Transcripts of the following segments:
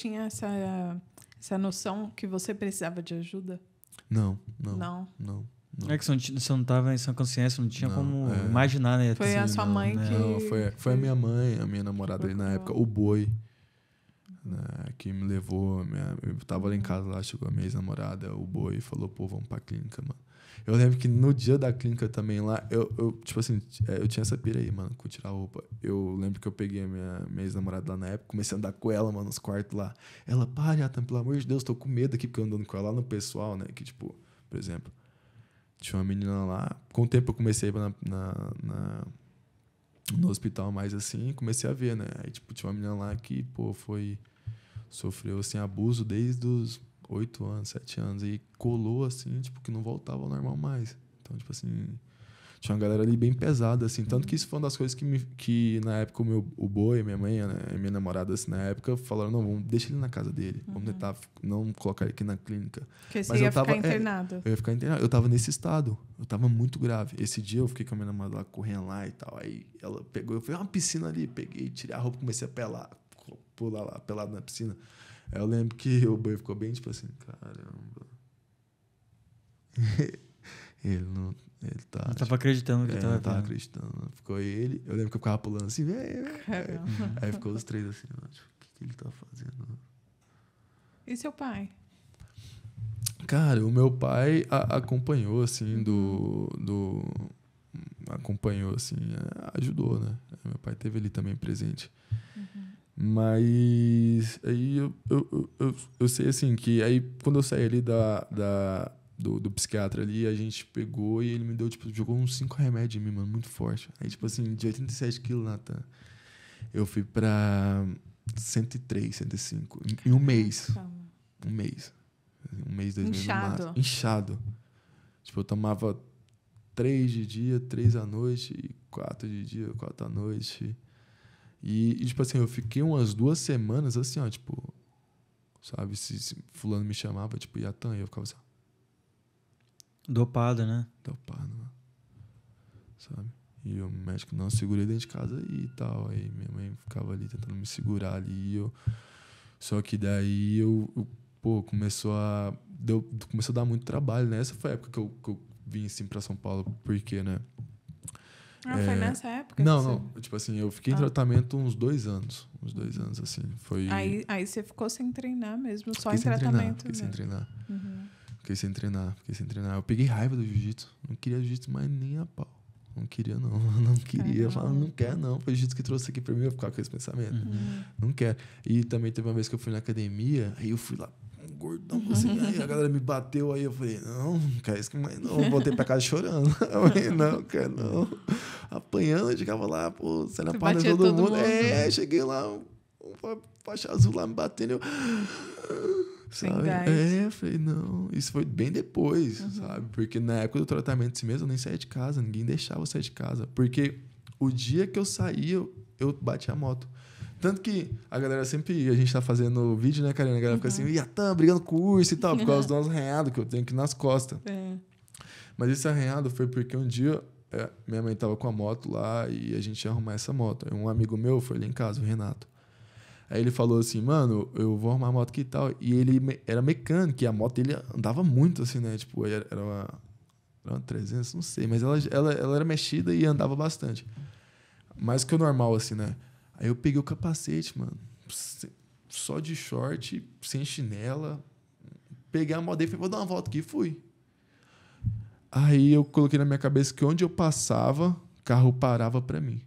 tinha essa, essa noção que você precisava de ajuda? Não, não. Não. não, não. É que você não estava em sua consciência, não tinha não, como é. imaginar, né? Foi assim, a sua não, mãe né? que. Não, foi, foi a minha mãe, a minha namorada ali na época, o boi, né, que me levou. Minha, eu tava lá em casa, lá chegou a minha ex-namorada, o boi, falou: pô, vamos pra clínica, mano. Eu lembro que no dia da clínica também lá, eu, eu tipo assim, é, eu tinha essa pira aí, mano, com tirar roupa. Eu lembro que eu peguei a minha, minha ex-namorada lá na época, comecei a andar com ela, mano, nos quartos lá. Ela, pá, Yatan, pelo amor de Deus, tô com medo aqui, porque eu andando com ela lá no pessoal, né? Que, tipo, por exemplo, tinha uma menina lá. Com o tempo eu comecei na, na, na no hospital mais assim, comecei a ver, né? Aí, tipo, tinha uma menina lá que, pô, foi. Sofreu, assim, abuso desde os oito anos, sete anos, e colou assim, tipo, que não voltava ao normal mais. Então, tipo assim, tinha uma galera ali bem pesada, assim. Tanto que isso foi uma das coisas que, me, que na época, o meu o boi, minha mãe, né, minha namorada, assim, na época, falaram: não, vamos, deixa ele na casa dele. Vamos uhum. tentar não colocar ele aqui na clínica. Porque você Mas ia eu tava, ficar é, internado. É, eu ia ficar internado. Eu tava nesse estado. Eu tava muito grave. Esse dia eu fiquei com a minha namorada lá correndo lá e tal. Aí ela pegou, eu fui uma piscina ali, peguei, tirei a roupa, comecei a pelar, pular lá, pelado na piscina. Eu lembro que o boi ficou bem tipo assim, caramba. ele não. Ele tá. Não tava tipo, acreditando que é, tava. Não tava acreditando. Ficou ele. Eu lembro que eu ficava pulando assim, velho. Aí ficou os três assim, mano, tipo, o que, que ele tá fazendo? E seu pai? Cara, o meu pai a, acompanhou, assim, do. Uhum. do acompanhou, assim, ajudou, né? Meu pai teve ali também presente. Mas aí eu, eu, eu, eu, sei assim que aí quando eu saí ali da, da, do, do psiquiatra ali, a gente pegou e ele me deu, tipo, jogou uns cinco remédios em mim, mano, muito forte. Aí, tipo assim, de 87 quilos, Natan, eu fui pra 103, 105. Em, em um mês. Um mês. Um mês, dois Inchado. meses Inchado. Tipo, eu tomava três de dia, três à noite, quatro de dia, quatro à noite. E, e, tipo assim, eu fiquei umas duas semanas assim, ó, tipo, sabe, se, se fulano me chamava, tipo, Yatan, e eu ficava assim. Ó. Dopado, né? Dopado, mano. Né? sabe? E o médico não segurei dentro de casa e tal. Aí minha mãe ficava ali tentando me segurar ali. eu... Só que daí eu, eu pô, começou a. Deu, começou a dar muito trabalho, né? Essa foi a época que eu, que eu vim assim pra São Paulo, porque, né? Ah, é... foi nessa época? Não, não. Tipo assim, eu fiquei ah. em tratamento uns dois anos. Uns dois anos, assim. Foi... Aí, aí você ficou sem treinar mesmo, só fiquei em tratamento. Treinar, fiquei mesmo. sem treinar. Uhum. Fiquei sem treinar, fiquei sem treinar. Eu peguei raiva do jiu-jitsu. Não queria jiu-jitsu mais nem a pau. Não queria, não. Não queria. Eu falava, não quer, não. Foi o jiu-jitsu que trouxe aqui pra mim eu ficar com esse pensamento. Uhum. Não quer. E também teve uma vez que eu fui na academia, aí eu fui lá gordão, assim, uhum. assim. Aí a galera me bateu, aí eu falei, não, não isso que mais não. Voltei pra casa chorando. Falei, não, cara, não. Apanhando, eu chegava lá, pô, você na parte de todo, todo mundo. mundo. É, cheguei lá, um faixa azul lá me batendo, eu... Sabe? É, falei, não. Isso foi bem depois, uhum. sabe? Porque na época do tratamento si assim mesmo, eu nem saía de casa, ninguém deixava eu sair de casa. Porque o dia que eu saía, eu, eu bati a moto. Tanto que a galera sempre. A gente tá fazendo vídeo, né, Karina? A galera uhum. fica assim, Iatan, brigando com o urso e tal, por causa do arranhado que eu tenho aqui nas costas. É. Mas esse arranhado foi porque um dia é, minha mãe tava com a moto lá e a gente ia arrumar essa moto. Um amigo meu foi ali em casa, o Renato. Aí ele falou assim, mano, eu vou arrumar a moto que tal. E ele me era mecânico, e a moto ele andava muito assim, né? Tipo, era, era uma. Era uma 300, não sei, mas ela, ela, ela era mexida e andava bastante. Mais que o normal, assim, né? Aí eu peguei o capacete, mano. Só de short, sem chinela. Peguei a moda e falei, vou dar uma volta aqui. E fui. Aí eu coloquei na minha cabeça que onde eu passava, carro parava para mim.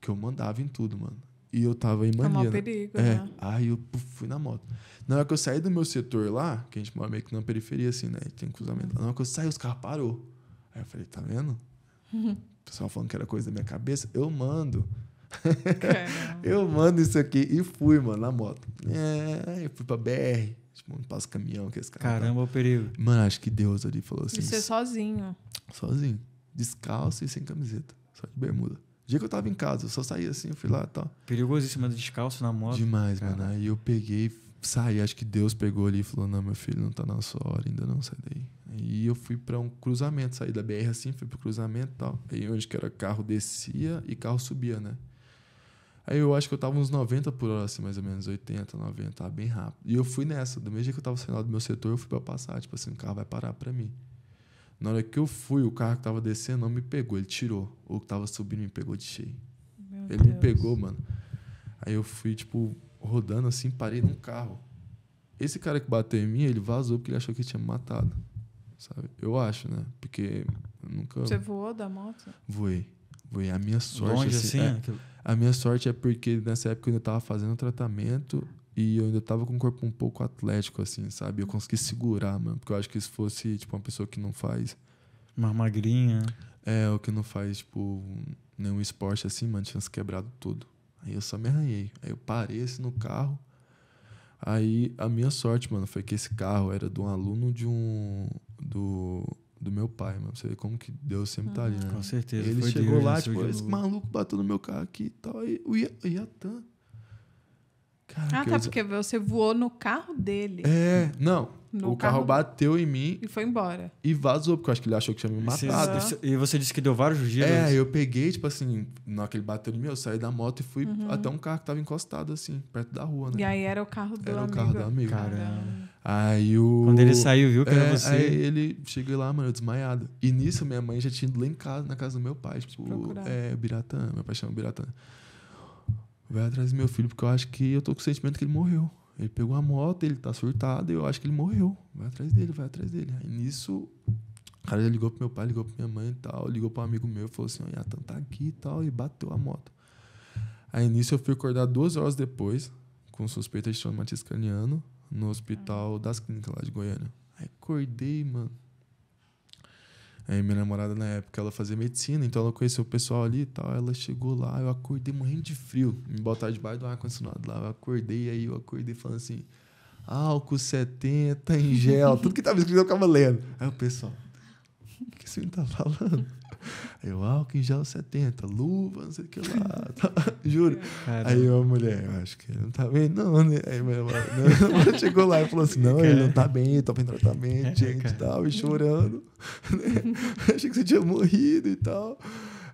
Que eu mandava em tudo, mano. E eu tava em mania. É perigo, é, né? É. Aí eu puf, fui na moto. Na hora que eu saí do meu setor lá, que a gente mora meio que na periferia, assim, né? Tem um cruzamento Na hora que eu saí, os carros parou. Aí eu falei, tá vendo? O pessoal falando que era coisa da minha cabeça. Eu mando eu mando isso aqui. E fui, mano, na moto. É, eu fui pra BR. Tipo, não passa caminhão que esse cara. Tá- Caramba, tá. o perigo. Mano, acho que Deus ali falou assim. E é sozinho. Sozinho. Descalço e sem camiseta. Só de bermuda. O dia que eu tava em casa, eu só saí assim, eu fui lá e tal. Perigosíssimo, mas descalço na moto. Demais, cara. mano. Aí eu peguei, saí. Acho que Deus pegou ali e falou: Não, meu filho, não tá na sua hora, ainda não, sai daí. Aí eu fui para um cruzamento, saí da BR assim, fui pro cruzamento e tal. Aí onde que era carro descia e carro subia, né? Aí eu acho que eu tava uns 90 por hora, assim, mais ou menos, 80, 90, tava bem rápido. E eu fui nessa, do mesmo jeito que eu tava saindo do meu setor, eu fui para passar, tipo assim, o carro vai parar para mim. Na hora que eu fui, o carro que tava descendo não me pegou, ele tirou. O que tava subindo me pegou de cheio. Meu ele Deus. me pegou, mano. Aí eu fui, tipo, rodando assim, parei num carro. Esse cara que bateu em mim, ele vazou porque ele achou que tinha me matado. Sabe? Eu acho, né? Porque nunca. Você voou da moto? Voei. Foi a minha sorte. Longe assim? assim é, a minha sorte é porque nessa época eu ainda estava fazendo tratamento e eu ainda estava com o corpo um pouco atlético, assim, sabe? Eu consegui segurar, mano. Porque eu acho que se fosse, tipo, uma pessoa que não faz. Uma magrinha. É, ou que não faz, tipo, nenhum esporte assim, mano, tinha se quebrado tudo Aí eu só me arranhei. Aí eu parei assim no carro. Aí a minha sorte, mano, foi que esse carro era de um aluno de um. do do meu pai, mano. Você vê como que Deus sempre ah, tá ali, né? Com certeza. Ele chegou Deus, lá, né? tipo, esse maluco bateu no meu carro aqui e tal. E o Iatan. Cara, ah, tá, eu... porque você voou no carro dele. É, não. No o carro... carro, bateu em mim. E foi embora. E vazou, porque eu acho que ele achou que tinha me matado. Você, e você disse que deu vários giros? É, eu peguei, tipo assim, na hora que ele bateu em mim, eu saí da moto e fui uhum. até um carro que tava encostado, assim, perto da rua, né? E aí era o carro do era amigo. Era o carro do amigo. Caramba. Caramba. Aí o. Quando ele saiu, viu que é, era você. Aí ele cheguei lá, mano, desmaiado. E nisso minha mãe já tinha ido lá em casa, na casa do meu pai. Tipo, é, Biratã, meu pai chama Biratã. Vai atrás do meu filho, porque eu acho que eu tô com o sentimento que ele morreu. Ele pegou a moto, ele tá surtado, eu acho que ele morreu. Vai atrás dele, vai atrás dele. Aí nisso, o cara já ligou pro meu pai, ligou pra minha mãe e tal, ligou pra um amigo meu, falou assim: ó, Yatan tá aqui e tal, e bateu a moto. Aí nisso eu fui acordar duas horas depois, com suspeita de traumatismo craniano no hospital das clínicas lá de Goiânia. Aí acordei, mano. Aí minha namorada na época ela fazia medicina, então ela conheceu o pessoal ali e tal. Ela chegou lá, eu acordei morrendo de frio. Me botaram debaixo do ar-condicionado lá. Eu acordei, aí eu acordei falando assim: álcool 70 em gel. Tudo que tava escrito eu ficava lendo. Aí o pessoal, o que você me tá falando? aí Eu, álcool em gel 70, luva, não sei o que lá. Tá. juro. Aí uma mulher, eu acho que não tá bem, não, né? Aí minha mãe, chegou lá e falou assim: não, ele não tá bem, tá em tratamento, gente e tal, e chorando. Né? Achei que você tinha morrido e tal.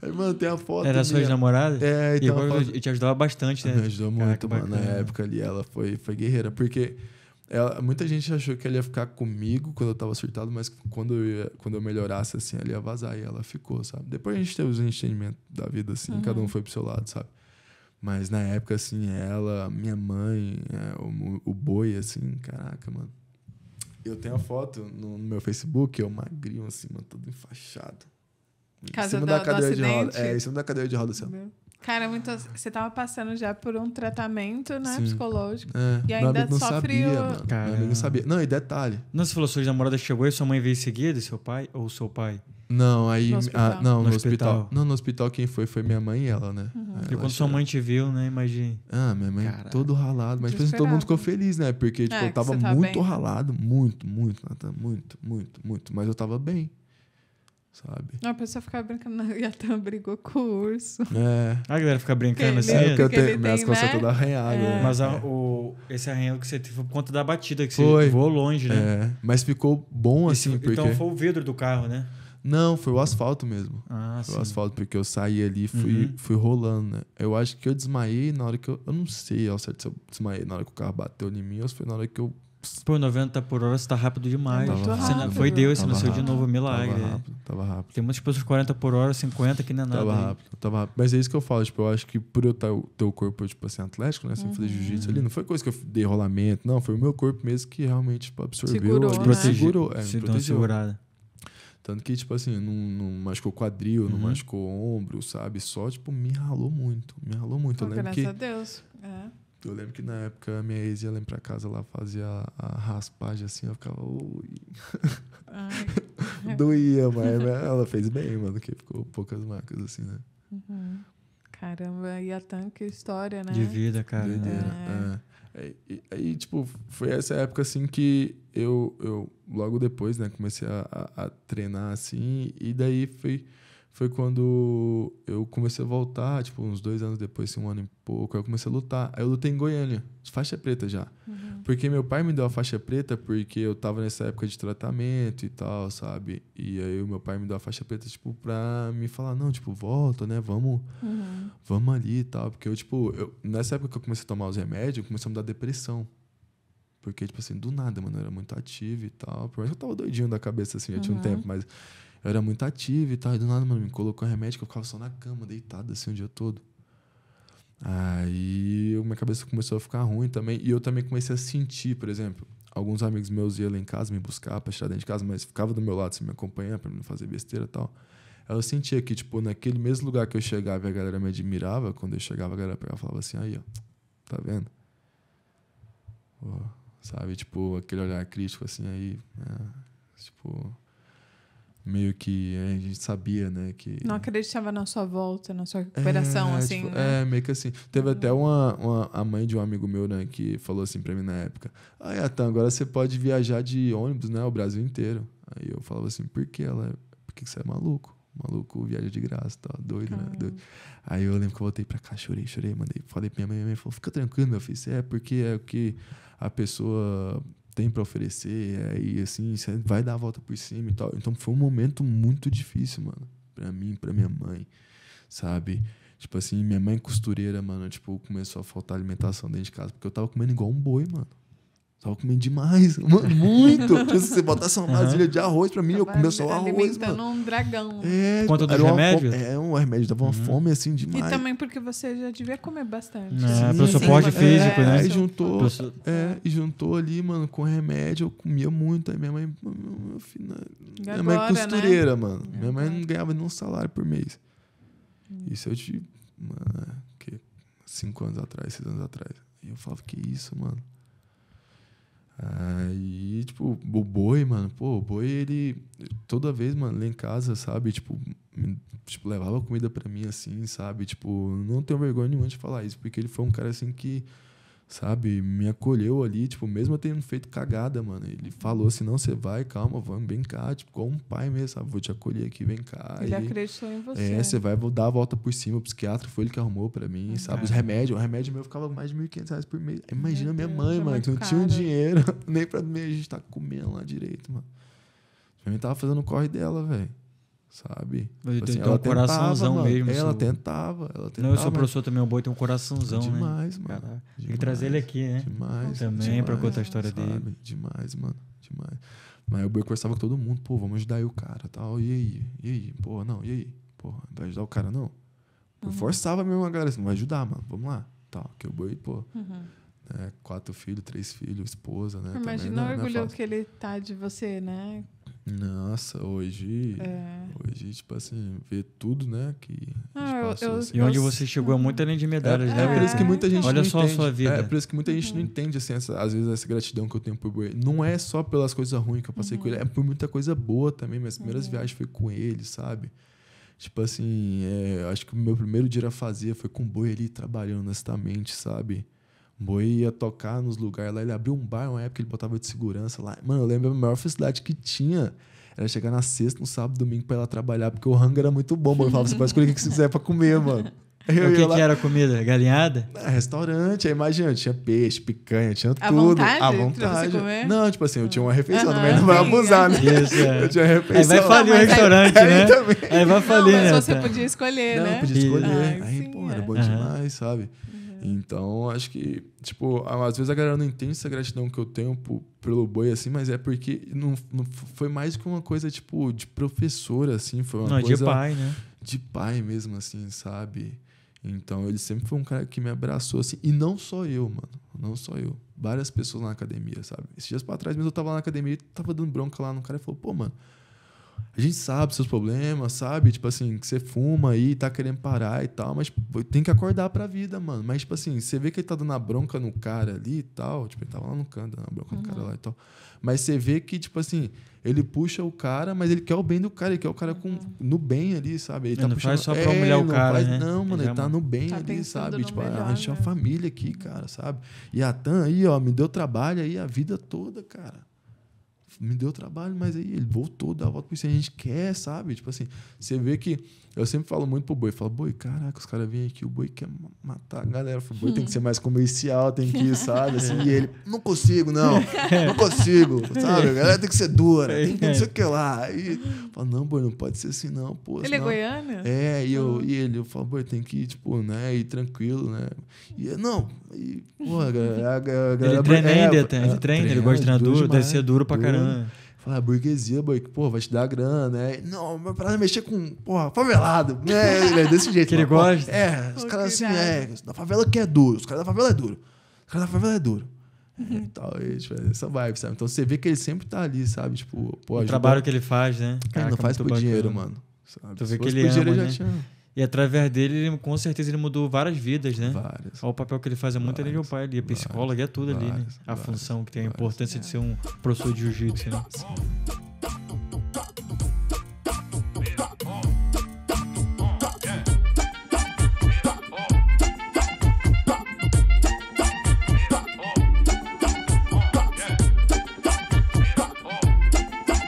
Aí, mano, tem a foto. Era sua namorada É, então. E foto... te ajudava bastante, né? Me ajudou muito, mano. Na época ali, ela foi, foi guerreira, porque. Ela, muita gente achou que ela ia ficar comigo quando eu tava surtado, mas quando eu, ia, quando eu melhorasse, assim, ela ia vazar e ela ficou, sabe? Depois a gente teve os entendimentos da vida, assim, uhum. cada um foi pro seu lado, sabe? Mas na época, assim, ela, minha mãe, é, o, o boi, assim, caraca, mano. Eu tenho a foto no, no meu Facebook, eu magrinho, assim, mano, todo enfaixado. Casa em cima da, da cadeira de roda. É, em cima da cadeira de roda, assim. Meu. Cara, muito, você tava passando já por um tratamento, né? Sim. Psicológico. É, e ainda não sofre sabia, o. Mano. Cara, não sabia. Não, e detalhe. Não, você falou, sua namorada chegou e sua mãe veio seguir de seu pai? Ou seu pai? Não, aí. No ah, não, no, no hospital. hospital. Não, no hospital quem foi foi minha mãe e ela, né? Uhum. Ela e quando sua mãe te viu, né? Imagina. Ah, minha mãe Caraca. todo ralado. Mas depois todo mundo ficou feliz, né? Porque é, tipo, é, eu tava tá muito bem. ralado, muito, muito, Nata, muito, muito, muito. Mas eu tava bem sabe? Não, a pessoa ficar brincando, a Yatan brigou com o urso. É. A galera fica brincando assim. É, né? porque eu tenho minhas tem, costas né? toda arranhada. É. Né? Mas a, é. o, esse arranhado que você teve por conta da batida, que foi. você voou longe, né? É, mas ficou bom assim. Esse, porque... Então foi o vidro do carro, né? Não, foi o asfalto mesmo. Ah, foi sim. o asfalto, porque eu saí ali e fui, uhum. fui rolando, né? Eu acho que eu desmaiei na hora que eu. Eu não sei ao certo se eu desmaiei na hora que o carro bateu em mim ou se foi na hora que eu por 90 por hora, você tá rápido demais. Não, foi Deus, você nasceu de novo, milagre. Tava rápido, tava rápido. Tem muitas pessoas 40 por hora, 50 que nem é nada. Tava rápido, tava rápido. Mas é isso que eu falo, tipo, eu acho que por eu estar tá, o teu corpo, tipo assim, atlético, né? Sem uhum. fazer jiu-jitsu ali, não foi coisa que eu dei rolamento, não. Foi o meu corpo mesmo que realmente tipo, absorveu. Segurou, ali, né? segurou. É, se segurada. Tanto que, tipo assim, não, não machucou quadril, uhum. não machucou ombro, sabe? Só, tipo, me ralou muito. Me ralou muito. Pô, eu graças que... a Deus. É. Eu lembro que na época minha ex ia lá pra casa lá, fazia a raspagem assim, eu ficava. Ui. Doía, mas né, ela fez bem, mano, que ficou poucas marcas assim, né? Uhum. Caramba, e a é tanque história, né? De vida, cara. De né. vida, é. É. aí, tipo, foi essa época assim que eu, eu logo depois, né, comecei a, a, a treinar assim, e daí foi. Fui foi quando eu comecei a voltar, tipo, uns dois anos depois, assim, um ano e pouco, eu comecei a lutar. Aí eu lutei em Goiânia, faixa preta já. Uhum. Porque meu pai me deu a faixa preta porque eu tava nessa época de tratamento e tal, sabe? E aí o meu pai me deu a faixa preta, tipo, pra me falar, não, tipo, volta, né? Vamos, uhum. vamos ali e tal. Porque eu, tipo, eu, nessa época que eu comecei a tomar os remédios, começou a me dar depressão. Porque, tipo assim, do nada, mano, eu era muito ativo e tal. Por mais que eu tava doidinho da cabeça, assim, já uhum. tinha um uhum. tempo, mas eu era muito ativo e tal. E do nada, mano, me colocou remédio que eu ficava só na cama, deitado assim o dia todo. Aí minha cabeça começou a ficar ruim também. E eu também comecei a sentir, por exemplo, alguns amigos meus iam lá em casa me buscar pra tirar dentro de casa, mas ficava do meu lado, assim, me acompanhando pra não fazer besteira e tal. Eu sentia que, tipo, naquele mesmo lugar que eu chegava e a galera me admirava, quando eu chegava, a galera pegava e falava assim, aí, ó, tá vendo? Oh, sabe, tipo, aquele olhar crítico assim, aí, é, tipo, meio que é, a gente sabia, né? Que... Não acreditava na sua volta, na sua é, recuperação, é, assim. Tipo, né? É, meio que assim. Teve uhum. até uma, uma, a mãe de um amigo meu, né, que falou assim pra mim na época: Ah, Yatan, agora você pode viajar de ônibus, né, o Brasil inteiro. Aí eu falava assim: Por que ela? Por que você é maluco? Maluco viaja de graça, tá doido, né, Caramba. né? Doido. Aí eu lembro que eu voltei pra cá, chorei, chorei, mandei, falei pra minha mãe, minha mãe falou: Fica tranquilo, meu filho, é porque é o que a pessoa tem para oferecer, aí assim, você vai dar a volta por cima e tal. Então foi um momento muito difícil, mano, para mim, para minha mãe, sabe? Tipo assim, minha mãe costureira, mano, tipo, começou a faltar alimentação dentro de casa, porque eu tava comendo igual um boi, mano. Tava comendo demais, mano, muito. se tipo assim, você botasse uma vasilha uhum. de arroz pra mim, eu comia só arroz, alimentando mano. um dragão. É, Conta dos remédios? é, um remédio, dava uma uhum. fome assim demais. E também porque você já devia comer bastante. É, Sim, pelo suporte é, físico, né? é, né? juntou, é, e juntou ali, mano, com remédio, eu comia muito. Aí minha mãe, né? minha mãe é né? costureira, né? mano. Minha mãe não ganhava nenhum salário por mês. Hum. Isso eu de, mano, é, que, cinco anos atrás, seis anos atrás. E eu falava, que isso, mano? Aí, ah, tipo, o boi, mano, pô, o boi, ele toda vez, mano, lá em casa, sabe, tipo, me, tipo levava comida para mim assim, sabe, tipo, não tenho vergonha nenhuma de falar isso, porque ele foi um cara assim que sabe? Me acolheu ali, tipo, mesmo eu tendo feito cagada, mano. Ele falou assim: não, você vai, calma, vamos, vem cá, tipo, como um pai mesmo, sabe? Vou te acolher aqui, vem cá. Ele e, acreditou em você. É, você vai dar a volta por cima. O psiquiatra foi ele que arrumou pra mim, ah, sabe? Tá. Os remédios, o remédio meu ficava mais de 1.500 reais por mês. Imagina meu minha Deus, mãe, é mano, que não tinha um dinheiro nem pra mim, a gente tá comendo lá direito, mano. eu mãe tava fazendo o corre dela, velho sabe? Ele tipo assim, tem ela um tentava, coraçãozão mesmo. Ela seu... tentava, ela tentava. Não, eu sou professor também, o é boi tem um coraçãozão, demais, né? Mano, demais, mano. Tem que trazer ele aqui, né? Demais. Também demais, pra contar a história sabe? dele. Demais, mano. Demais. Mas o boi conversava com todo mundo, pô, vamos ajudar aí o cara tal. E aí? E aí? Pô, não, e aí? Pô, vai ajudar o cara, não? Eu uhum. forçava mesmo a galera assim, vai ajudar, mano, vamos lá. Tal, que o boi, pô. Uhum. Né? Quatro filhos, três filhos, esposa, né? Imagina né, o é orgulho que ele tá de você, né? Nossa, hoje. É gente tipo assim, ver tudo, né? Que ah, eu, eu, assim. E onde você chegou é muito além de medalhas, é, né? É por isso que muita gente Olha não só entende. a sua é, vida. É por isso que muita gente uhum. não entende, assim, essa, às vezes, essa gratidão que eu tenho por Boi. Não é só pelas coisas ruins que eu passei uhum. com ele, é uhum. por muita coisa boa também. Minhas primeiras uhum. viagens foi com ele, sabe? Tipo assim, é, acho que o meu primeiro dia a fazer foi com o Boi ali trabalhando honestamente, sabe? Boi ia tocar nos lugares lá, ele abriu um bar uma época, ele botava de segurança lá. Mano, eu lembro a maior felicidade que tinha era chegar na sexta, no sábado, domingo pra ela trabalhar, porque o rango era muito bom, mano. Eu falava, você assim, pode escolher o que você quiser pra comer, mano. Eu o que, lá... que, era a comida? Galinhada? Não, ah, restaurante, aí imagina, tinha peixe, picanha, tinha à tudo. Vontade, A vontade. Não, tipo assim, eu tinha uma ah. refeição uhum, também, não vai abusar, né? Isso, é. Eu tinha refeição. Aí vai falir o restaurante, aí, né? Aí, também. aí vai falir, não, mas né? você tá. podia escolher, não, né? Não, podia escolher. Ah, aí, sim, pô, era é. bom demais, sabe? Então, acho que, tipo, às vezes a galera não entende essa gratidão que eu tenho pelo boi, assim, mas é porque não, não foi mais que uma coisa, tipo, de professor, assim. Foi uma não, coisa de pai, né? De pai mesmo, assim, sabe? Então, ele sempre foi um cara que me abraçou, assim. E não só eu, mano. Não só eu. Várias pessoas na academia, sabe? Esses dias pra trás mesmo eu tava lá na academia e tava dando bronca lá no cara e falou, pô, mano a gente sabe seus problemas, sabe? Tipo assim, que você fuma aí, tá querendo parar e tal, mas tem que acordar pra vida, mano. Mas, tipo assim, você vê que ele tá dando a bronca no cara ali e tal. Tipo, ele tava lá no canto, dando a bronca uhum. no cara uhum. lá e tal. Mas você vê que, tipo assim, ele puxa o cara, mas ele quer o bem do cara, ele quer o cara com, uhum. no bem ali, sabe? Ele, ele tá não puxando, faz só pra humilhar é, o cara, faz, né? Não, mano, ele, ele tá no bem tá ali, sabe? Tipo, melhor, a gente é uma né? família aqui, cara, sabe? E a Tan aí, ó, me deu trabalho aí a vida toda, cara me deu trabalho, mas aí ele voltou, dá a volta por isso, a gente quer, sabe? Tipo assim, você vê que. Eu sempre falo muito pro boi, falo, boi, caraca, os caras vêm aqui, o boi quer matar a galera. Falo, boi tem que ser mais comercial, tem que ir, sabe? Assim, e ele, não consigo, não, não consigo, sabe? A galera tem que ser dura, tem que não é. sei o que lá. E falo, não, boi, não pode ser assim, não, pô. Ele é senão... é goiano? É, e, eu, ah. e ele, eu falo, boi, tem que ir, tipo, né, ir tranquilo, né? E é, não, e, pô, a galera. A galera ele treina é, ainda, é, ele treina, ele gosta de treinar duro, demais, deve ser duro pra caramba ligado? É. Falar, ah, burguesia, boy, que, pô, vai te dar grana, né? Não, parada para mexer com, porra, favelado, né? É, é desse jeito. que ele gosta. É, os caras assim, é, da favela que é duro, os caras da favela é duro. Os caras da favela é duro. É, uhum. E tal, e, é, tipo, essa vibe, sabe? Então você vê que ele sempre tá ali, sabe? Tipo, pô, O ajuda... trabalho que ele faz, né? Caraca, ele não faz por bacana. dinheiro, mano. Sabe? Tu vê que ele ama, né? Tinha... E através dele, com certeza, ele mudou várias vidas, né? Várias. Olha o papel que ele faz é muito várias, ele e o pai ali, a é psicóloga, é tudo várias, ali, né? A várias, função que tem a importância de ser um professor de jiu-jitsu, né?